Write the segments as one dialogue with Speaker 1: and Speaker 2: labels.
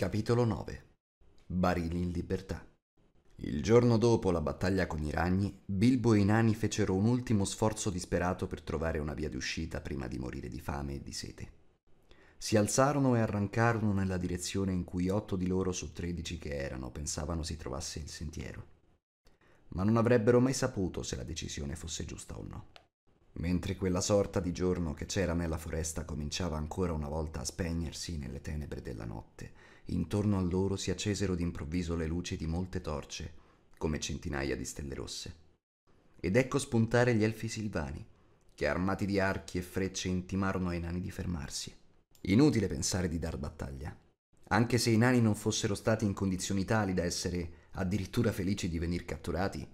Speaker 1: Capitolo 9 Barili in libertà Il giorno dopo la battaglia con i ragni, Bilbo e i nani fecero un ultimo sforzo disperato per trovare una via di uscita prima di morire di fame e di sete. Si alzarono e arrancarono nella direzione in cui otto di loro su tredici che erano pensavano si trovasse il sentiero. Ma non avrebbero mai saputo se la decisione fosse giusta o no. Mentre quella sorta di giorno che c'era nella foresta cominciava ancora una volta a spegnersi nelle tenebre della notte, intorno a loro si accesero d'improvviso le luci di molte torce, come centinaia di stelle rosse. Ed ecco spuntare gli elfi silvani, che armati di archi e frecce intimarono ai nani di fermarsi. Inutile pensare di dar battaglia, anche se i nani non fossero stati in condizioni tali da essere addirittura felici di venir catturati,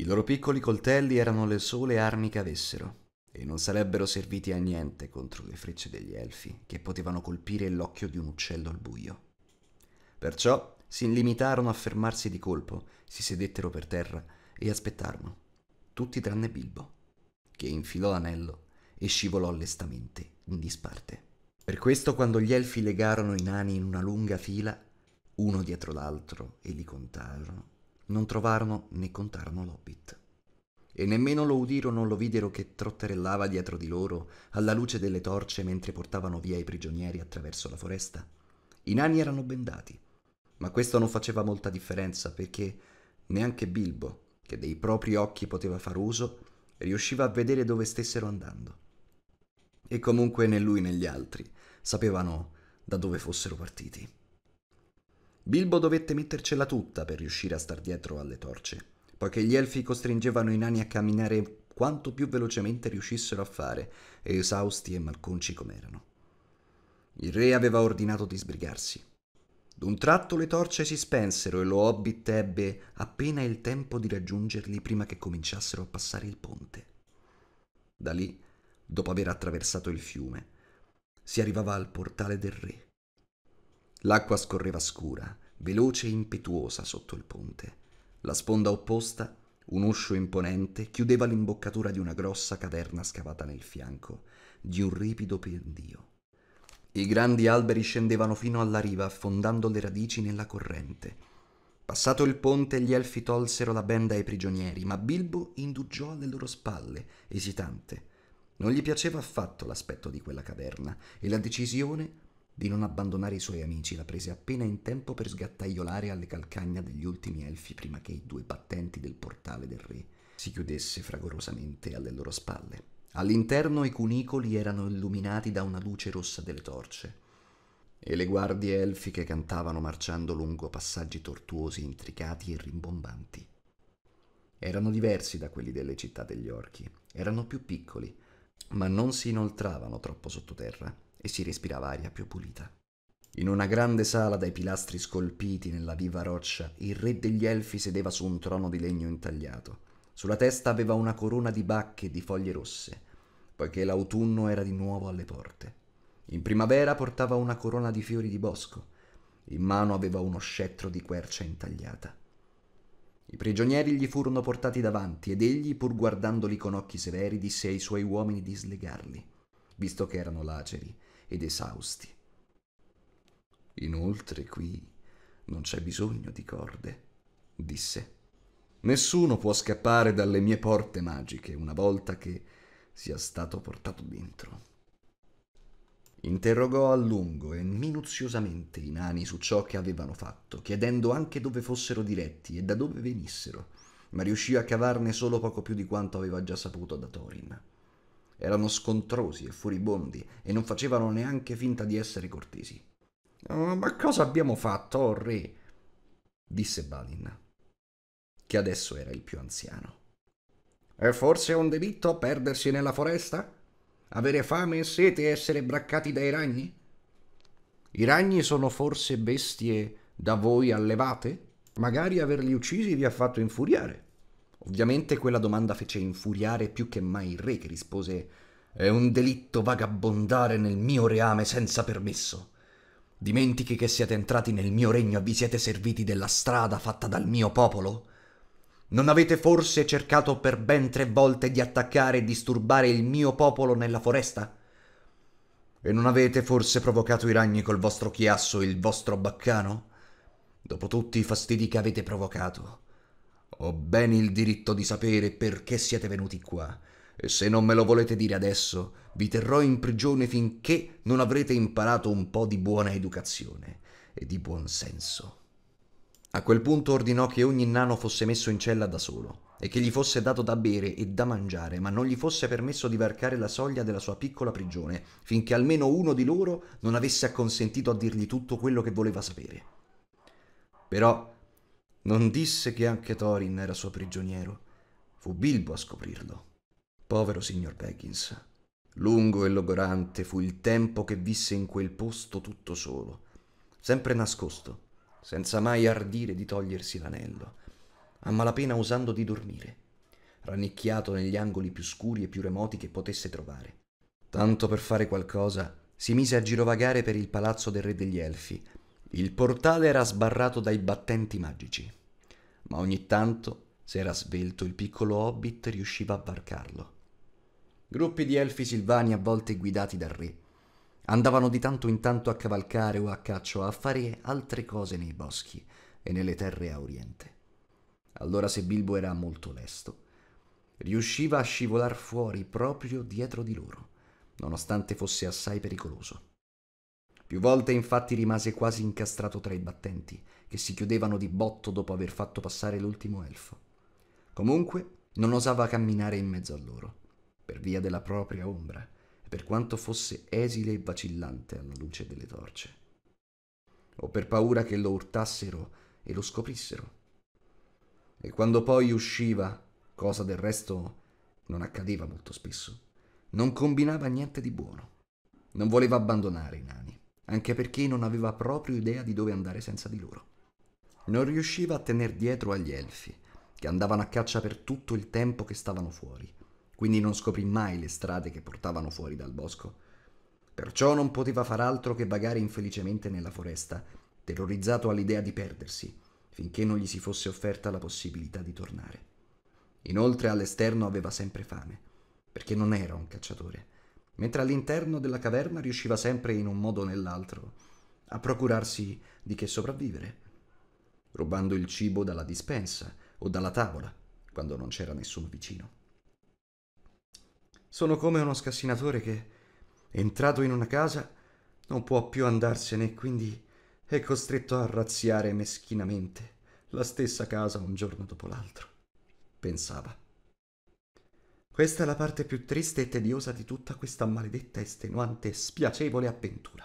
Speaker 1: i loro piccoli coltelli erano le sole armi che avessero e non sarebbero serviti a niente contro le frecce degli elfi che potevano colpire l'occhio di un uccello al buio. Perciò si limitarono a fermarsi di colpo, si sedettero per terra e aspettarono, tutti tranne Bilbo, che infilò l'anello e scivolò lestamente in disparte. Per questo quando gli elfi legarono i nani in una lunga fila, uno dietro l'altro, e li contarono, non trovarono né contarono l'hobbit. E nemmeno lo udirono o lo videro che trotterellava dietro di loro alla luce delle torce mentre portavano via i prigionieri attraverso la foresta. I nani erano bendati, ma questo non faceva molta differenza perché neanche Bilbo, che dei propri occhi poteva far uso, riusciva a vedere dove stessero andando. E comunque né lui né gli altri sapevano da dove fossero partiti. Bilbo dovette mettercela tutta per riuscire a star dietro alle torce, poiché gli elfi costringevano i nani a camminare quanto più velocemente riuscissero a fare, esausti e malconci com'erano. Il re aveva ordinato di sbrigarsi, D'un tratto le torce si spensero e lo Hobbit ebbe appena il tempo di raggiungerli prima che cominciassero a passare il ponte. Da lì, dopo aver attraversato il fiume, si arrivava al portale del re. L'acqua scorreva scura, veloce e impetuosa sotto il ponte. La sponda opposta, un uscio imponente, chiudeva l'imboccatura di una grossa caverna scavata nel fianco, di un ripido pendio. I grandi alberi scendevano fino alla riva, affondando le radici nella corrente. Passato il ponte, gli elfi tolsero la benda ai prigionieri, ma Bilbo indugiò alle loro spalle, esitante. Non gli piaceva affatto l'aspetto di quella caverna e la decisione di non abbandonare i suoi amici la prese appena in tempo per sgattaiolare alle calcagna degli ultimi elfi prima che i due battenti del portale del re si chiudesse fragorosamente alle loro spalle. All'interno i cunicoli erano illuminati da una luce rossa delle torce e le guardie elfiche cantavano marciando lungo passaggi tortuosi, intricati e rimbombanti. Erano diversi da quelli delle città degli orchi, erano più piccoli, ma non si inoltravano troppo sottoterra e si respirava aria più pulita. In una grande sala dai pilastri scolpiti nella viva roccia, il re degli elfi sedeva su un trono di legno intagliato. Sulla testa aveva una corona di bacche e di foglie rosse poiché l'autunno era di nuovo alle porte. In primavera portava una corona di fiori di bosco, in mano aveva uno scettro di quercia intagliata. I prigionieri gli furono portati davanti ed egli, pur guardandoli con occhi severi, disse ai suoi uomini di slegarli, visto che erano laceri ed esausti. Inoltre qui non c'è bisogno di corde, disse. Nessuno può scappare dalle mie porte magiche una volta che sia stato portato dentro. Interrogò a lungo e minuziosamente i nani su ciò che avevano fatto, chiedendo anche dove fossero diretti e da dove venissero, ma riuscì a cavarne solo poco più di quanto aveva già saputo da Thorin. Erano scontrosi e furibondi e non facevano neanche finta di essere cortesi. Oh, ma cosa abbiamo fatto, oh re? disse Balin, che adesso era il più anziano. È forse un delitto perdersi nella foresta? Avere fame e sete e essere braccati dai ragni? I ragni sono forse bestie da voi allevate? Magari averli uccisi vi ha fatto infuriare. Ovviamente quella domanda fece infuriare più che mai il re che rispose È un delitto vagabondare nel mio reame senza permesso. Dimentichi che siete entrati nel mio regno e vi siete serviti della strada fatta dal mio popolo? Non avete forse cercato per ben tre volte di attaccare e disturbare il mio popolo nella foresta? E non avete forse provocato i ragni col vostro chiasso e il vostro baccano? Dopo tutti i fastidi che avete provocato, ho ben il diritto di sapere perché siete venuti qua, e se non me lo volete dire adesso, vi terrò in prigione finché non avrete imparato un po' di buona educazione e di buon senso. A quel punto ordinò che ogni nano fosse messo in cella da solo e che gli fosse dato da bere e da mangiare, ma non gli fosse permesso di varcare la soglia della sua piccola prigione, finché almeno uno di loro non avesse acconsentito a dirgli tutto quello che voleva sapere. Però non disse che anche Thorin era suo prigioniero. Fu Bilbo a scoprirlo. Povero signor Baggins. Lungo e logorante fu il tempo che visse in quel posto tutto solo, sempre nascosto senza mai ardire di togliersi l'anello, a malapena usando di dormire, rannicchiato negli angoli più scuri e più remoti che potesse trovare. Tanto per fare qualcosa, si mise a girovagare per il palazzo del re degli Elfi. Il portale era sbarrato dai battenti magici, ma ogni tanto, se era svelto, il piccolo hobbit riusciva a varcarlo. Gruppi di elfi silvani a volte guidati dal re Andavano di tanto in tanto a cavalcare o a caccia o a fare altre cose nei boschi e nelle terre a oriente. Allora se Bilbo era molto lesto, riusciva a scivolar fuori proprio dietro di loro, nonostante fosse assai pericoloso. Più volte infatti rimase quasi incastrato tra i battenti, che si chiudevano di botto dopo aver fatto passare l'ultimo elfo. Comunque non osava camminare in mezzo a loro, per via della propria ombra, per quanto fosse esile e vacillante alla luce delle torce, o per paura che lo urtassero e lo scoprissero. E quando poi usciva, cosa del resto non accadeva molto spesso, non combinava niente di buono. Non voleva abbandonare i nani, anche perché non aveva proprio idea di dove andare senza di loro. Non riusciva a tener dietro agli elfi, che andavano a caccia per tutto il tempo che stavano fuori, quindi non scoprì mai le strade che portavano fuori dal bosco. Perciò non poteva far altro che vagare infelicemente nella foresta, terrorizzato all'idea di perdersi, finché non gli si fosse offerta la possibilità di tornare. Inoltre all'esterno aveva sempre fame, perché non era un cacciatore, mentre all'interno della caverna riusciva sempre in un modo o nell'altro a procurarsi di che sopravvivere, rubando il cibo dalla dispensa o dalla tavola, quando non c'era nessuno vicino. Sono come uno scassinatore che, entrato in una casa, non può più andarsene e quindi è costretto a razziare meschinamente la stessa casa un giorno dopo l'altro. Pensava. Questa è la parte più triste e tediosa di tutta questa maledetta, estenuante e spiacevole avventura.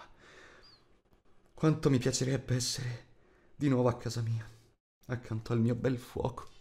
Speaker 1: Quanto mi piacerebbe essere di nuovo a casa mia, accanto al mio bel fuoco